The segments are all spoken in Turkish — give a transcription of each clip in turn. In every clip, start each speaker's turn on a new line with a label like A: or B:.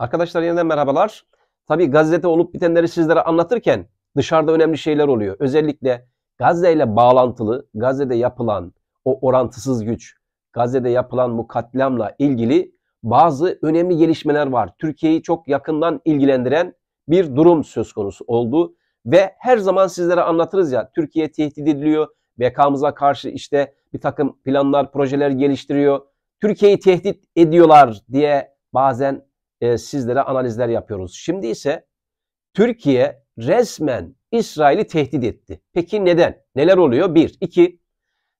A: Arkadaşlar yeniden merhabalar. Tabi Gazze'de olup bitenleri sizlere anlatırken dışarıda önemli şeyler oluyor. Özellikle Gazze ile bağlantılı Gazze'de yapılan o orantısız güç, Gazze'de yapılan bu katliamla ilgili bazı önemli gelişmeler var. Türkiye'yi çok yakından ilgilendiren bir durum söz konusu oldu. Ve her zaman sizlere anlatırız ya Türkiye tehdit ediliyor. BK'mıza karşı işte bir takım planlar, projeler geliştiriyor. Türkiye'yi tehdit ediyorlar diye bazen e, sizlere analizler yapıyoruz. Şimdi ise Türkiye resmen İsrail'i tehdit etti. Peki neden? Neler oluyor? Bir, iki,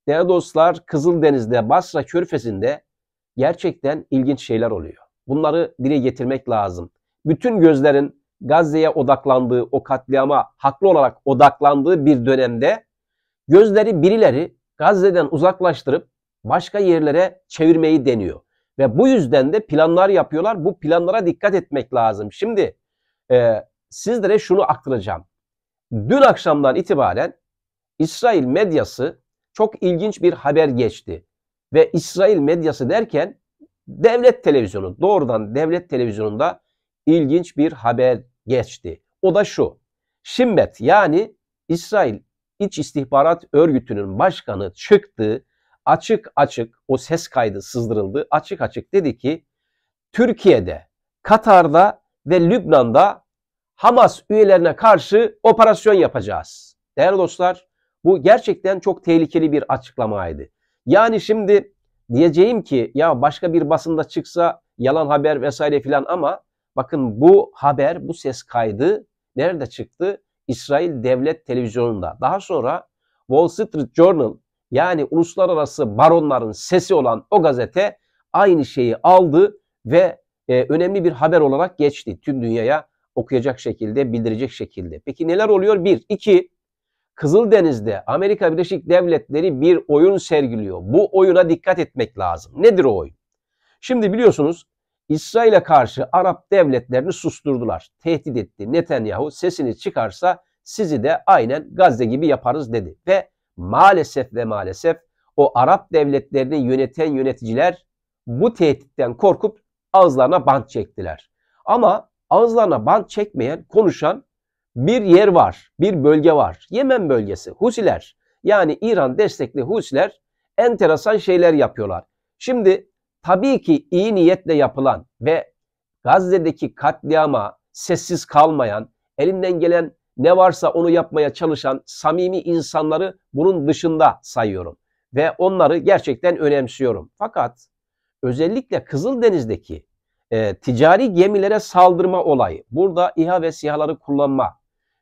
A: değerli dostlar Kızıldeniz'de, Basra Körfezi'nde gerçekten ilginç şeyler oluyor. Bunları dile getirmek lazım. Bütün gözlerin Gazze'ye odaklandığı, o katliama haklı olarak odaklandığı bir dönemde gözleri birileri Gazze'den uzaklaştırıp başka yerlere çevirmeyi deniyor. Ve bu yüzden de planlar yapıyorlar. Bu planlara dikkat etmek lazım. Şimdi e, sizlere şunu aktaracağım. Dün akşamdan itibaren İsrail medyası çok ilginç bir haber geçti. Ve İsrail medyası derken devlet televizyonu, doğrudan devlet televizyonunda ilginç bir haber geçti. O da şu. Şimbet yani İsrail İç İstihbarat Örgütü'nün başkanı çıktı açık açık o ses kaydı sızdırıldı. Açık açık dedi ki Türkiye'de, Katar'da ve Lübnan'da Hamas üyelerine karşı operasyon yapacağız. Değerli dostlar bu gerçekten çok tehlikeli bir açıklamaydı. Yani şimdi diyeceğim ki ya başka bir basında çıksa yalan haber vesaire filan ama bakın bu haber, bu ses kaydı nerede çıktı? İsrail Devlet Televizyonu'nda. Daha sonra Wall Street Journal yani uluslararası baronların sesi olan o gazete aynı şeyi aldı ve e, önemli bir haber olarak geçti tüm dünyaya okuyacak şekilde, bildirecek şekilde. Peki neler oluyor? Bir, iki, Kızıldeniz'de Amerika Birleşik Devletleri bir oyun sergiliyor. Bu oyuna dikkat etmek lazım. Nedir o oyun? Şimdi biliyorsunuz İsrail'e karşı Arap devletlerini susturdular. Tehdit etti. Netanyahu sesini çıkarsa sizi de aynen Gazze gibi yaparız dedi. Ve maalesef ve maalesef o Arap devletlerini yöneten yöneticiler bu tehditten korkup ağızlarına bant çektiler. Ama ağızlarına bant çekmeyen, konuşan bir yer var, bir bölge var. Yemen bölgesi, Husiler yani İran destekli Husiler enteresan şeyler yapıyorlar. Şimdi tabii ki iyi niyetle yapılan ve Gazze'deki katliama sessiz kalmayan, elinden gelen ne varsa onu yapmaya çalışan samimi insanları bunun dışında sayıyorum ve onları gerçekten önemsiyorum. Fakat özellikle Kızıldeniz'deki e, ticari gemilere saldırma olayı, burada İHA ve SİHA'ları kullanma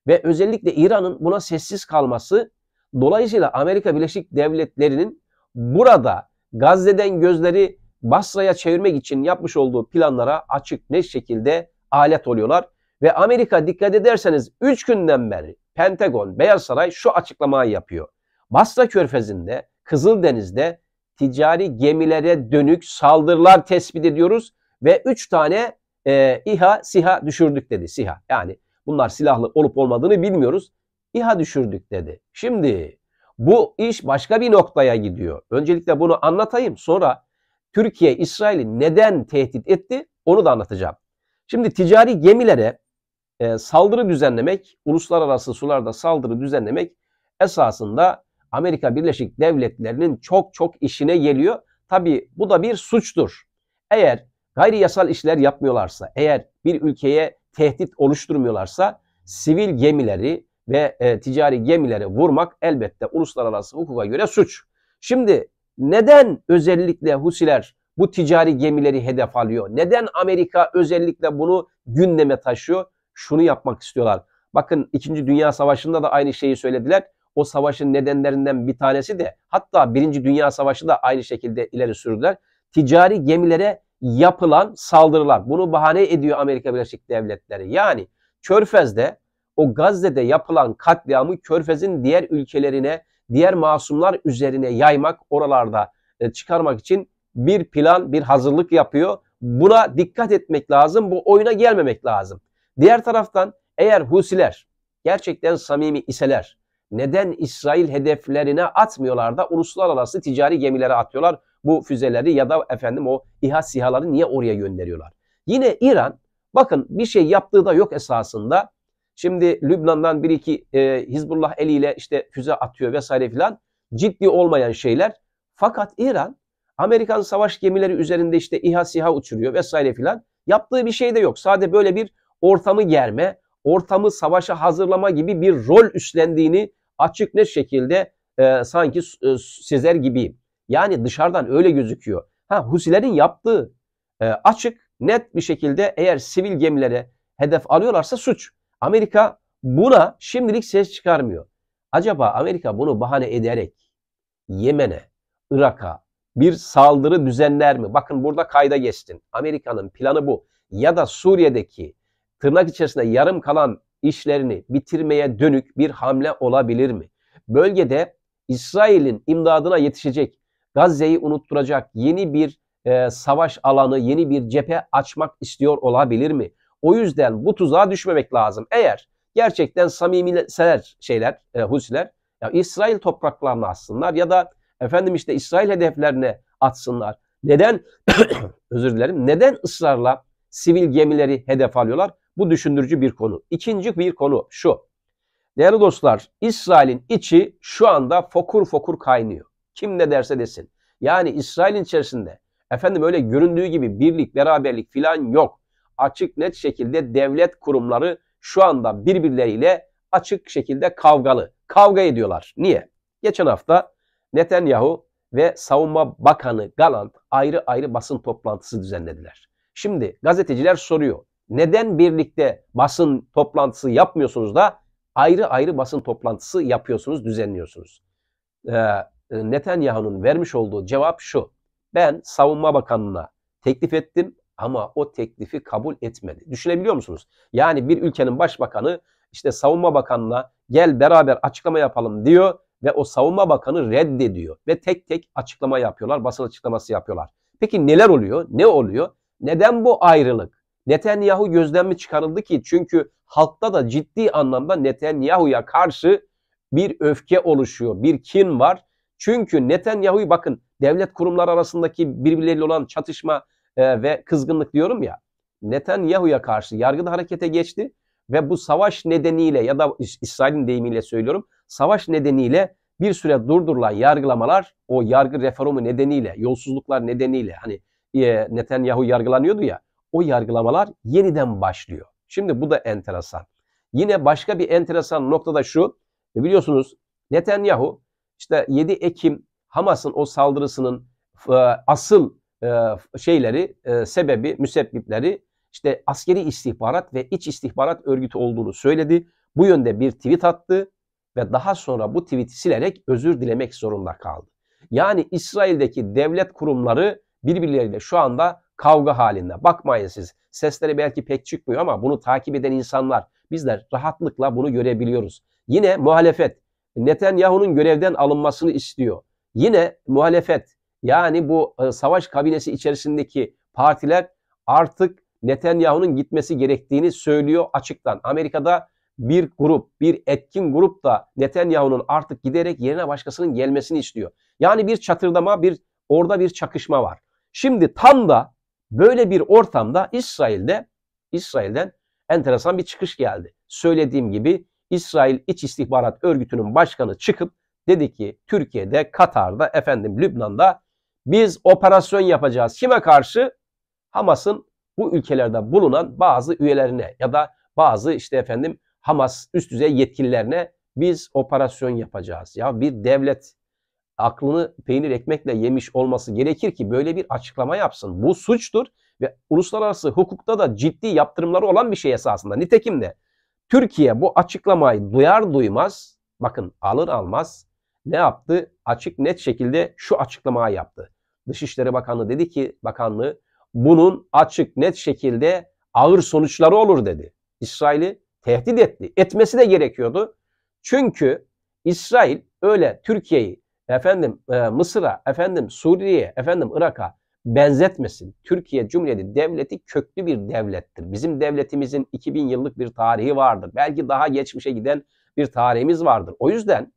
A: ve özellikle İran'ın buna sessiz kalması dolayısıyla Amerika Birleşik Devletleri'nin burada Gazze'den gözleri Basra'ya çevirmek için yapmış olduğu planlara açık ne şekilde alet oluyorlar ve Amerika dikkat ederseniz 3 günden beri Pentagon, Beyaz Saray şu açıklamayı yapıyor. Basra Körfezi'nde, Kızıldeniz'de ticari gemilere dönük saldırılar tespit ediyoruz ve 3 tane e, İHA, SİHA düşürdük dedi. SİHA yani bunlar silahlı olup olmadığını bilmiyoruz. İHA düşürdük dedi. Şimdi bu iş başka bir noktaya gidiyor. Öncelikle bunu anlatayım. Sonra Türkiye İsrail'i neden tehdit etti onu da anlatacağım. Şimdi ticari gemilere e, saldırı düzenlemek, uluslararası sularda saldırı düzenlemek esasında Amerika Birleşik Devletleri'nin çok çok işine geliyor. Tabi bu da bir suçtur. Eğer gayri yasal işler yapmıyorlarsa, eğer bir ülkeye tehdit oluşturmuyorlarsa sivil gemileri ve e, ticari gemileri vurmak elbette uluslararası hukuka göre suç. Şimdi neden özellikle Husiler bu ticari gemileri hedef alıyor? Neden Amerika özellikle bunu gündeme taşıyor? şunu yapmak istiyorlar. Bakın 2. Dünya Savaşı'nda da aynı şeyi söylediler. O savaşın nedenlerinden bir tanesi de hatta 1. Dünya Savaşı da aynı şekilde ileri sürdüler. Ticari gemilere yapılan saldırılar. Bunu bahane ediyor Amerika Birleşik Devletleri. Yani Körfez'de o Gazze'de yapılan katliamı Körfez'in diğer ülkelerine, diğer masumlar üzerine yaymak, oralarda e, çıkarmak için bir plan, bir hazırlık yapıyor. Buna dikkat etmek lazım. Bu oyuna gelmemek lazım. Diğer taraftan eğer Husiler gerçekten samimi iseler neden İsrail hedeflerine atmıyorlar da uluslararası ticari gemilere atıyorlar bu füzeleri ya da efendim o İHA sihaları niye oraya gönderiyorlar? Yine İran bakın bir şey yaptığı da yok esasında. Şimdi Lübnan'dan bir iki e, Hizbullah eliyle işte füze atıyor vesaire filan ciddi olmayan şeyler. Fakat İran Amerikan savaş gemileri üzerinde işte İHA SİHA uçuruyor vesaire filan. Yaptığı bir şey de yok. Sadece böyle bir ortamı germe, ortamı savaşa hazırlama gibi bir rol üstlendiğini açık ne şekilde e, sanki e, sezer gibiyim. Yani dışarıdan öyle gözüküyor. Ha Husilerin yaptığı e, açık net bir şekilde eğer sivil gemilere hedef alıyorlarsa suç. Amerika buna şimdilik ses çıkarmıyor. Acaba Amerika bunu bahane ederek Yemen'e, Irak'a bir saldırı düzenler mi? Bakın burada kayda geçtin. Amerika'nın planı bu. Ya da Suriye'deki tırnak içerisinde yarım kalan işlerini bitirmeye dönük bir hamle olabilir mi? Bölgede İsrail'in imdadına yetişecek, Gazze'yi unutturacak yeni bir e, savaş alanı, yeni bir cephe açmak istiyor olabilir mi? O yüzden bu tuzağa düşmemek lazım. Eğer gerçekten samimiler şeyler, e, Husiler ya İsrail topraklarına atsınlar ya da efendim işte İsrail hedeflerine atsınlar. Neden özür dilerim. Neden ısrarla sivil gemileri hedef alıyorlar? Bu düşündürücü bir konu. İkinci bir konu şu. Değerli dostlar, İsrail'in içi şu anda fokur fokur kaynıyor. Kim ne derse desin. Yani İsrail'in içerisinde efendim öyle göründüğü gibi birlik, beraberlik filan yok. Açık net şekilde devlet kurumları şu anda birbirleriyle açık şekilde kavgalı. Kavga ediyorlar. Niye? Geçen hafta Netanyahu ve Savunma Bakanı Galant ayrı ayrı basın toplantısı düzenlediler. Şimdi gazeteciler soruyor. Neden birlikte basın toplantısı yapmıyorsunuz da ayrı ayrı basın toplantısı yapıyorsunuz, düzenliyorsunuz? Ee, e, Netanyahu'nun vermiş olduğu cevap şu. Ben savunma bakanına teklif ettim ama o teklifi kabul etmedi. Düşünebiliyor musunuz? Yani bir ülkenin başbakanı işte savunma bakanına gel beraber açıklama yapalım diyor ve o savunma bakanı reddediyor ve tek tek açıklama yapıyorlar, basın açıklaması yapıyorlar. Peki neler oluyor? Ne oluyor? Neden bu ayrılık? Netanyahu gözden mi çıkarıldı ki çünkü halkta da ciddi anlamda Netanyahu'ya karşı bir öfke oluşuyor, bir kin var. Çünkü Netanyahu'yu bakın devlet kurumları arasındaki birbirleriyle olan çatışma e, ve kızgınlık diyorum ya. Netanyahu'ya karşı yargıda harekete geçti ve bu savaş nedeniyle ya da İsrail'in deyimiyle söylüyorum. Savaş nedeniyle bir süre durdurulan yargılamalar o yargı reformu nedeniyle, yolsuzluklar nedeniyle hani e, Netanyahu yargılanıyordu ya o yargılamalar yeniden başlıyor. Şimdi bu da enteresan. Yine başka bir enteresan nokta da şu. E, biliyorsunuz Netanyahu işte 7 Ekim Hamas'ın o saldırısının e, asıl e, şeyleri, sebebi, müsebbipleri işte askeri istihbarat ve iç istihbarat örgütü olduğunu söyledi. Bu yönde bir tweet attı ve daha sonra bu tweet'i silerek özür dilemek zorunda kaldı. Yani İsrail'deki devlet kurumları birbirleriyle şu anda kavga halinde. Bakmayın siz sesleri belki pek çıkmıyor ama bunu takip eden insanlar bizler rahatlıkla bunu görebiliyoruz. Yine muhalefet Netanyahu'nun görevden alınmasını istiyor. Yine muhalefet yani bu e, savaş kabinesi içerisindeki partiler artık Netanyahu'nun gitmesi gerektiğini söylüyor açıktan. Amerika'da bir grup, bir etkin grup da Netanyahu'nun artık giderek yerine başkasının gelmesini istiyor. Yani bir çatırdama, bir orada bir çakışma var. Şimdi tam da Böyle bir ortamda İsrail'de İsrail'den enteresan bir çıkış geldi. Söylediğim gibi İsrail İç İstihbarat Örgütü'nün başkanı çıkıp dedi ki Türkiye'de, Katar'da, efendim Lübnan'da biz operasyon yapacağız. Kime karşı? Hamas'ın bu ülkelerde bulunan bazı üyelerine ya da bazı işte efendim Hamas üst düzey yetkililerine biz operasyon yapacağız. Ya bir devlet aklını peynir ekmekle yemiş olması gerekir ki böyle bir açıklama yapsın. Bu suçtur ve uluslararası hukukta da ciddi yaptırımları olan bir şey esasında. Nitekim de Türkiye bu açıklamayı duyar duymaz, bakın alır almaz ne yaptı? Açık net şekilde şu açıklamayı yaptı. Dışişleri Bakanı dedi ki, bakanlığı bunun açık net şekilde ağır sonuçları olur dedi. İsrail'i tehdit etti. Etmesi de gerekiyordu. Çünkü İsrail öyle Türkiye'yi efendim e, Mısır'a, efendim Suriye'ye, efendim Irak'a benzetmesin. Türkiye Cumhuriyeti Devleti köklü bir devlettir. Bizim devletimizin 2000 yıllık bir tarihi vardır. Belki daha geçmişe giden bir tarihimiz vardır. O yüzden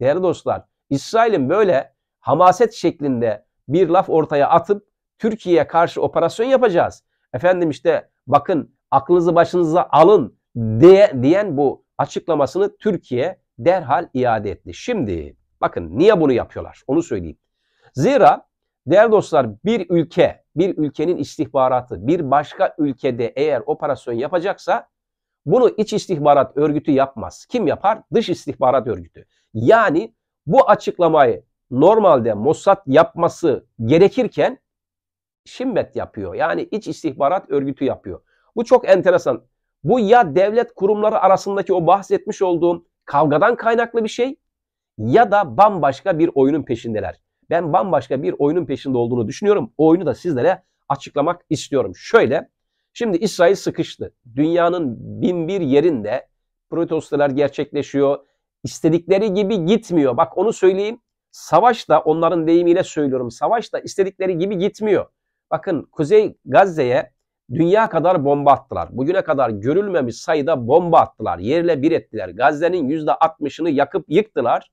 A: değerli dostlar İsrail'in böyle hamaset şeklinde bir laf ortaya atıp Türkiye'ye karşı operasyon yapacağız. Efendim işte bakın aklınızı başınıza alın diye, diyen bu açıklamasını Türkiye derhal iade etti. Şimdi Bakın niye bunu yapıyorlar? Onu söyleyeyim. Zira değerli dostlar bir ülke, bir ülkenin istihbaratı bir başka ülkede eğer operasyon yapacaksa bunu iç istihbarat örgütü yapmaz. Kim yapar? Dış istihbarat örgütü. Yani bu açıklamayı normalde Mossad yapması gerekirken Şimmet yapıyor. Yani iç istihbarat örgütü yapıyor. Bu çok enteresan. Bu ya devlet kurumları arasındaki o bahsetmiş olduğum kavgadan kaynaklı bir şey ya da bambaşka bir oyunun peşindeler. Ben bambaşka bir oyunun peşinde olduğunu düşünüyorum. O oyunu da sizlere açıklamak istiyorum. Şöyle, şimdi İsrail sıkıştı. Dünyanın bin bir yerinde protestolar gerçekleşiyor. İstedikleri gibi gitmiyor. Bak onu söyleyeyim. Savaş da onların deyimiyle söylüyorum. Savaş da istedikleri gibi gitmiyor. Bakın Kuzey Gazze'ye dünya kadar bomba attılar. Bugüne kadar görülmemiş sayıda bomba attılar. Yerle bir ettiler. Gazze'nin %60'ını yakıp yıktılar.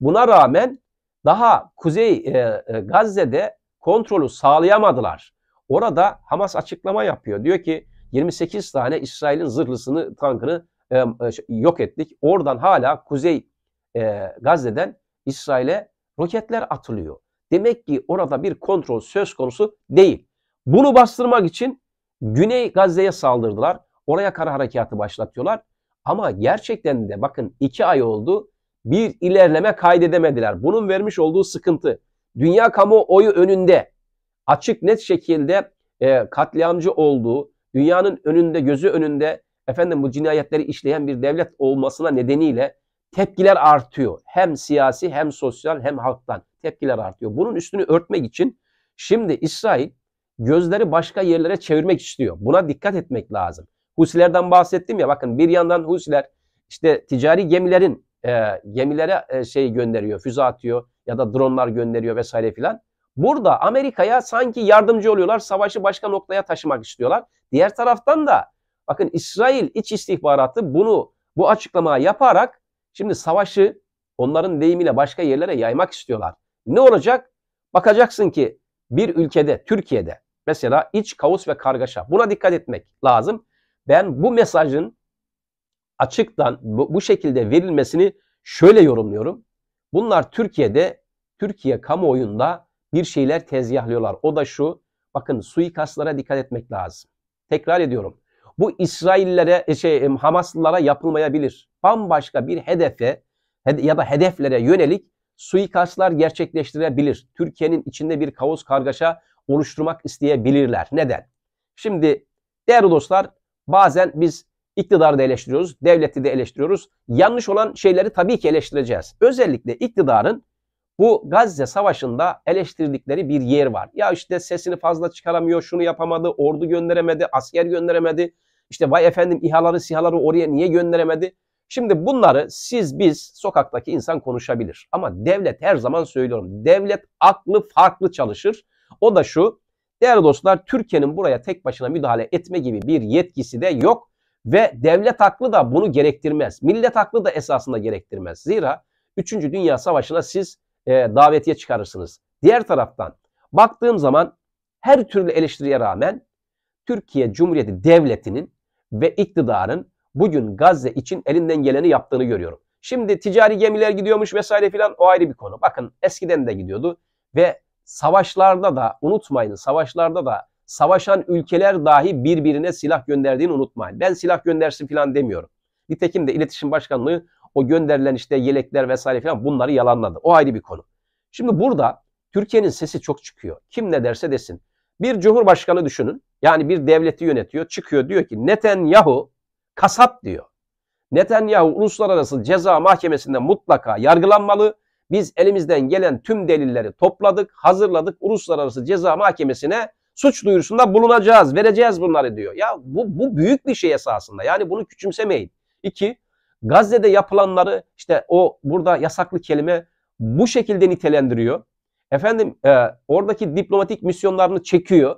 A: Buna rağmen daha Kuzey e, e, Gazze'de kontrolü sağlayamadılar. Orada Hamas açıklama yapıyor. Diyor ki 28 tane İsrail'in zırhlısını, tankını e, e yok ettik. Oradan hala Kuzey e, Gazze'den İsrail'e roketler atılıyor. Demek ki orada bir kontrol söz konusu değil. Bunu bastırmak için Güney Gazze'ye saldırdılar. Oraya kara harekatı başlatıyorlar. Ama gerçekten de bakın iki ay oldu bir ilerleme kaydedemediler. Bunun vermiş olduğu sıkıntı dünya kamuoyu önünde açık net şekilde e, katliamcı olduğu, dünyanın önünde, gözü önünde efendim bu cinayetleri işleyen bir devlet olmasına nedeniyle tepkiler artıyor. Hem siyasi hem sosyal hem halktan tepkiler artıyor. Bunun üstünü örtmek için şimdi İsrail gözleri başka yerlere çevirmek istiyor. Buna dikkat etmek lazım. Husilerden bahsettim ya bakın bir yandan Husiler işte ticari gemilerin e, gemilere e, şey gönderiyor, füze atıyor ya da dronlar gönderiyor vesaire filan. Burada Amerika'ya sanki yardımcı oluyorlar, savaşı başka noktaya taşımak istiyorlar. Diğer taraftan da bakın İsrail iç istihbaratı bunu bu açıklama yaparak şimdi savaşı onların deyimiyle başka yerlere yaymak istiyorlar. Ne olacak? Bakacaksın ki bir ülkede, Türkiye'de mesela iç kaos ve kargaşa. Buna dikkat etmek lazım. Ben bu mesajın açıktan bu, bu şekilde verilmesini şöyle yorumluyorum. Bunlar Türkiye'de, Türkiye kamuoyunda bir şeyler tezgahlıyorlar. O da şu, bakın suikastlara dikkat etmek lazım. Tekrar ediyorum. Bu İsraillere, e, şey, e, Hamaslılara yapılmayabilir. Bambaşka bir hedefe ya da hedeflere yönelik suikastlar gerçekleştirebilir. Türkiye'nin içinde bir kaos kargaşa oluşturmak isteyebilirler. Neden? Şimdi değerli dostlar bazen biz iktidarı da eleştiriyoruz, devleti de eleştiriyoruz. Yanlış olan şeyleri tabii ki eleştireceğiz. Özellikle iktidarın bu Gazze Savaşı'nda eleştirdikleri bir yer var. Ya işte sesini fazla çıkaramıyor, şunu yapamadı, ordu gönderemedi, asker gönderemedi. İşte vay efendim İHA'ları, SİHA'ları oraya niye gönderemedi? Şimdi bunları siz biz sokaktaki insan konuşabilir. Ama devlet her zaman söylüyorum. Devlet aklı farklı çalışır. O da şu. Değerli dostlar Türkiye'nin buraya tek başına müdahale etme gibi bir yetkisi de yok. Ve devlet aklı da bunu gerektirmez. Millet aklı da esasında gerektirmez. Zira 3. Dünya Savaşı'na siz e, davetiye çıkarırsınız. Diğer taraftan baktığım zaman her türlü eleştiriye rağmen Türkiye Cumhuriyeti Devleti'nin ve iktidarın bugün Gazze için elinden geleni yaptığını görüyorum. Şimdi ticari gemiler gidiyormuş vesaire filan o ayrı bir konu. Bakın eskiden de gidiyordu ve savaşlarda da unutmayın savaşlarda da savaşan ülkeler dahi birbirine silah gönderdiğini unutmayın. Ben silah göndersin falan demiyorum. Nitekim de iletişim başkanlığı o gönderilen işte yelekler vesaire falan bunları yalanladı. O ayrı bir konu. Şimdi burada Türkiye'nin sesi çok çıkıyor. Kim ne derse desin. Bir cumhurbaşkanı düşünün. Yani bir devleti yönetiyor. Çıkıyor diyor ki Netanyahu kasap diyor. Netanyahu uluslararası ceza mahkemesinde mutlaka yargılanmalı. Biz elimizden gelen tüm delilleri topladık, hazırladık. Uluslararası ceza mahkemesine suç duyurusunda bulunacağız, vereceğiz bunları diyor. Ya bu, bu büyük bir şey esasında. Yani bunu küçümsemeyin. İki, Gazze'de yapılanları işte o burada yasaklı kelime bu şekilde nitelendiriyor. Efendim e, oradaki diplomatik misyonlarını çekiyor.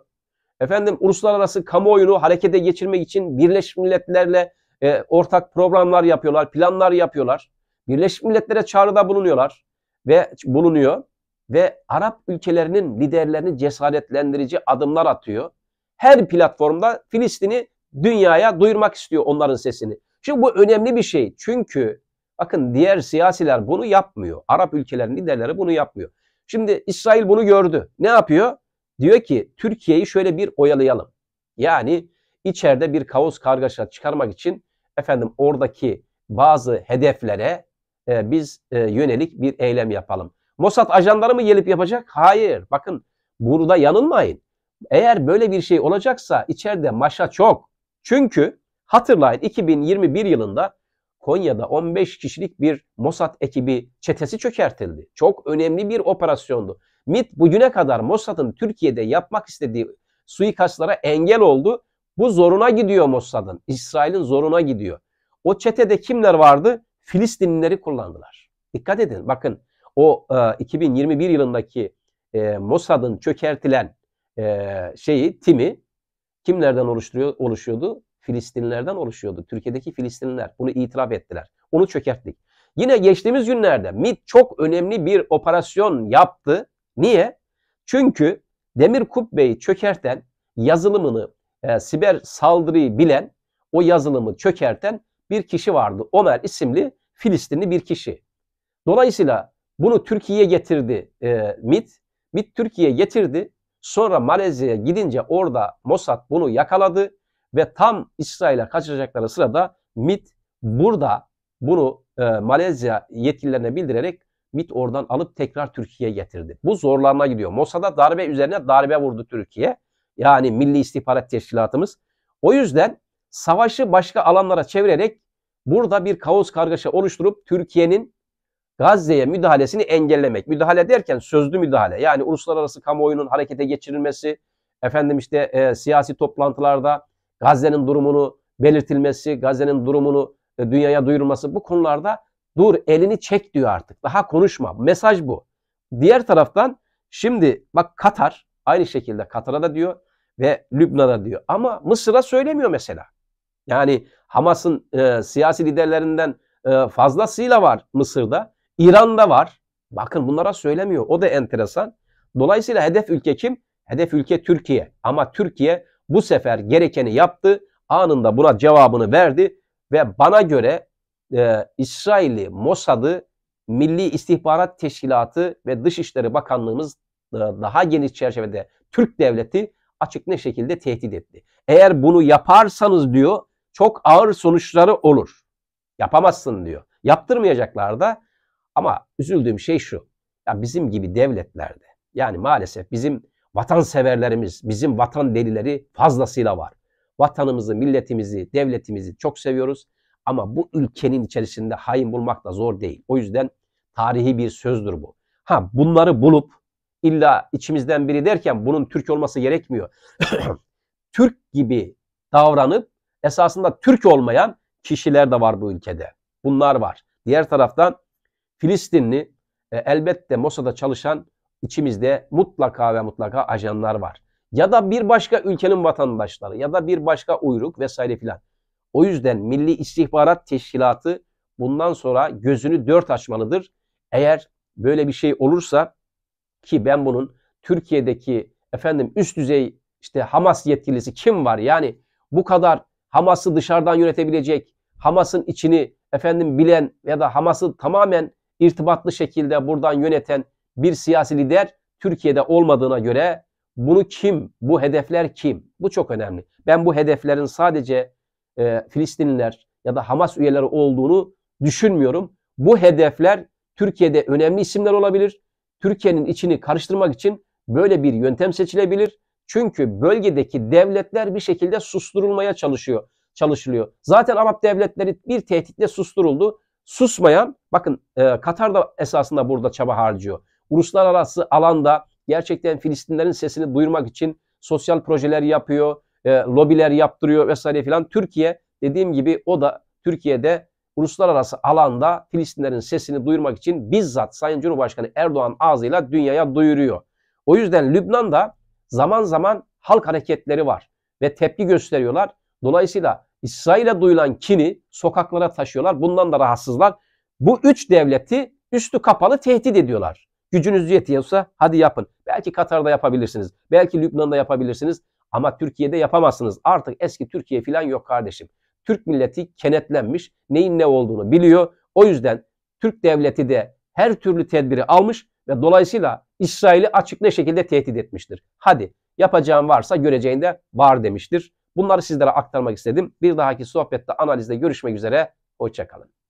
A: Efendim uluslararası kamuoyunu harekete geçirmek için Birleşmiş Milletler'le e, ortak programlar yapıyorlar, planlar yapıyorlar. Birleşmiş Milletler'e çağrıda bulunuyorlar ve bulunuyor ve Arap ülkelerinin liderlerini cesaretlendirici adımlar atıyor. Her platformda Filistin'i dünyaya duyurmak istiyor onların sesini. Şimdi bu önemli bir şey. Çünkü bakın diğer siyasiler bunu yapmıyor. Arap ülkelerinin liderleri bunu yapmıyor. Şimdi İsrail bunu gördü. Ne yapıyor? Diyor ki Türkiye'yi şöyle bir oyalayalım. Yani içeride bir kaos kargaşa çıkarmak için efendim oradaki bazı hedeflere e, biz e, yönelik bir eylem yapalım. Mossad ajanları mı gelip yapacak? Hayır. Bakın burada yanılmayın. Eğer böyle bir şey olacaksa içeride maşa çok. Çünkü hatırlayın 2021 yılında Konya'da 15 kişilik bir Mossad ekibi çetesi çökertildi. Çok önemli bir operasyondu. MIT bugüne kadar Mossad'ın Türkiye'de yapmak istediği suikastlara engel oldu. Bu zoruna gidiyor Mossad'ın. İsrail'in zoruna gidiyor. O çetede kimler vardı? Filistinlileri kullandılar. Dikkat edin bakın o e, 2021 yılındaki e, Mossad'ın çökertilen e, şeyi, timi kimlerden oluşturuyor, oluşuyordu? Filistinlerden oluşuyordu. Türkiye'deki Filistinliler bunu itiraf ettiler. Onu çökerttik. Yine geçtiğimiz günlerde MIT çok önemli bir operasyon yaptı. Niye? Çünkü Demir Kubbe'yi çökerten yazılımını, e, siber saldırıyı bilen, o yazılımı çökerten bir kişi vardı. Omer isimli Filistinli bir kişi. Dolayısıyla bunu Türkiye'ye getirdi e, MIT. MIT Türkiye'ye getirdi. Sonra Malezya'ya gidince orada Mossad bunu yakaladı ve tam İsrail'e kaçacakları sırada MIT burada bunu e, Malezya yetkililerine bildirerek MIT oradan alıp tekrar Türkiye'ye getirdi. Bu zorlanma gidiyor. Mossad'a darbe üzerine darbe vurdu Türkiye. Yani Milli İstihbarat Teşkilatımız. O yüzden savaşı başka alanlara çevirerek burada bir kaos kargaşa oluşturup Türkiye'nin Gazze'ye müdahalesini engellemek. Müdahale derken sözlü müdahale. Yani uluslararası kamuoyunun harekete geçirilmesi, efendim işte e, siyasi toplantılarda Gazze'nin durumunu belirtilmesi, Gazze'nin durumunu e, dünyaya duyurması bu konularda dur elini çek diyor artık. Daha konuşma. Mesaj bu. Diğer taraftan şimdi bak Katar aynı şekilde Katar'a da diyor ve Lübnan'a diyor. Ama Mısır'a söylemiyor mesela. Yani Hamas'ın e, siyasi liderlerinden e, fazlasıyla var Mısır'da. İran'da var. Bakın bunlara söylemiyor. O da enteresan. Dolayısıyla hedef ülke kim? Hedef ülke Türkiye. Ama Türkiye bu sefer gerekeni yaptı. Anında buna cevabını verdi. Ve bana göre e, İsrail'i, Mossad'ı, Milli İstihbarat Teşkilatı ve Dışişleri Bakanlığımız e, daha geniş çerçevede Türk devleti açık ne şekilde tehdit etti. Eğer bunu yaparsanız diyor çok ağır sonuçları olur. Yapamazsın diyor. Yaptırmayacaklar da ama üzüldüğüm şey şu. Ya bizim gibi devletlerde yani maalesef bizim vatanseverlerimiz, bizim vatan delileri fazlasıyla var. Vatanımızı, milletimizi, devletimizi çok seviyoruz. Ama bu ülkenin içerisinde hain bulmak da zor değil. O yüzden tarihi bir sözdür bu. Ha bunları bulup illa içimizden biri derken bunun Türk olması gerekmiyor. Türk gibi davranıp esasında Türk olmayan kişiler de var bu ülkede. Bunlar var. Diğer taraftan Filistinli e, elbette Mossad'a çalışan içimizde mutlaka ve mutlaka ajanlar var. Ya da bir başka ülkenin vatandaşları ya da bir başka uyruk vesaire filan. O yüzden Milli İstihbarat Teşkilatı bundan sonra gözünü dört açmalıdır. Eğer böyle bir şey olursa ki ben bunun Türkiye'deki efendim üst düzey işte Hamas yetkilisi kim var? Yani bu kadar Hamas'ı dışarıdan yönetebilecek, Hamas'ın içini efendim bilen ya da Hamas'ı tamamen irtibatlı şekilde buradan yöneten bir siyasi lider Türkiye'de olmadığına göre bunu kim, bu hedefler kim? Bu çok önemli. Ben bu hedeflerin sadece e, Filistinliler ya da Hamas üyeleri olduğunu düşünmüyorum. Bu hedefler Türkiye'de önemli isimler olabilir. Türkiye'nin içini karıştırmak için böyle bir yöntem seçilebilir. Çünkü bölgedeki devletler bir şekilde susturulmaya çalışıyor, çalışılıyor. Zaten Arap devletleri bir tehditle susturuldu susmayan bakın e, Katar da esasında burada çaba harcıyor. Uluslararası alanda gerçekten Filistinlerin sesini duyurmak için sosyal projeler yapıyor, e, lobiler yaptırıyor vesaire filan. Türkiye dediğim gibi o da Türkiye'de uluslararası alanda Filistinlerin sesini duyurmak için bizzat Sayın Cumhurbaşkanı Erdoğan ağzıyla dünyaya duyuruyor. O yüzden Lübnan'da zaman zaman halk hareketleri var ve tepki gösteriyorlar. Dolayısıyla İsrail'e duyulan kini sokaklara taşıyorlar. Bundan da rahatsızlar. Bu üç devleti üstü kapalı tehdit ediyorlar. Gücünüz yetiyorsa hadi yapın. Belki Katar'da yapabilirsiniz. Belki Lübnan'da yapabilirsiniz. Ama Türkiye'de yapamazsınız. Artık eski Türkiye falan yok kardeşim. Türk milleti kenetlenmiş. Neyin ne olduğunu biliyor. O yüzden Türk devleti de her türlü tedbiri almış ve dolayısıyla İsrail'i açık ne şekilde tehdit etmiştir. Hadi yapacağın varsa göreceğin de var demiştir. Bunları sizlere aktarmak istedim. Bir dahaki sohbette analizde görüşmek üzere. Hoşçakalın.